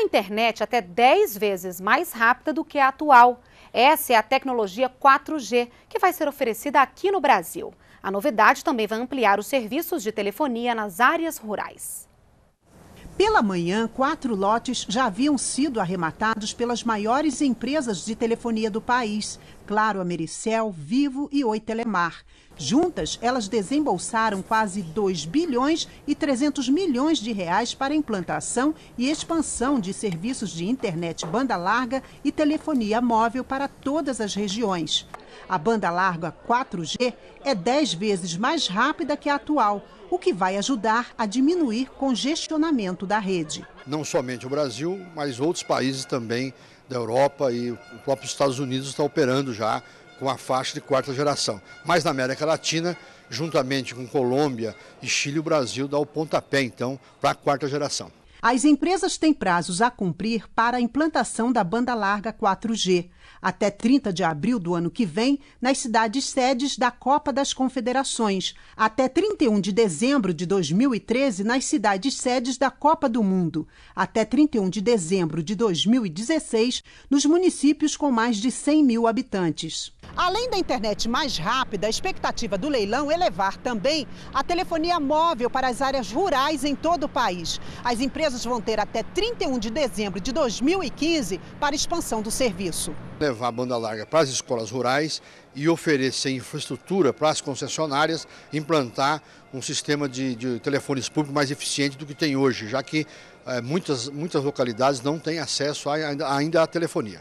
uma internet até 10 vezes mais rápida do que a atual. Essa é a tecnologia 4G, que vai ser oferecida aqui no Brasil. A novidade também vai ampliar os serviços de telefonia nas áreas rurais. Pela manhã, quatro lotes já haviam sido arrematados pelas maiores empresas de telefonia do país. Claro Americel, Vivo e Oi Telemar. Juntas, elas desembolsaram quase 2 bilhões e 300 milhões de reais para implantação e expansão de serviços de internet banda larga e telefonia móvel para todas as regiões. A banda larga 4G é 10 vezes mais rápida que a atual, o que vai ajudar a diminuir congestionamento da rede não somente o Brasil, mas outros países também da Europa e o próprio Estados Unidos está operando já com a faixa de quarta geração. Mas na América Latina, juntamente com Colômbia e Chile, o Brasil dá o pontapé então para a quarta geração. As empresas têm prazos a cumprir para a implantação da banda larga 4G, até 30 de abril do ano que vem, nas cidades sedes da Copa das Confederações, até 31 de dezembro de 2013 nas cidades sedes da Copa do Mundo, até 31 de dezembro de 2016 nos municípios com mais de 100 mil habitantes. Além da internet mais rápida, a expectativa do leilão é levar também a telefonia móvel para as áreas rurais em todo o país. As empresas empresas vão ter até 31 de dezembro de 2015 para expansão do serviço. Levar a banda larga para as escolas rurais e oferecer infraestrutura para as concessionárias implantar um sistema de, de telefones públicos mais eficiente do que tem hoje, já que é, muitas, muitas localidades não têm acesso a, ainda à telefonia.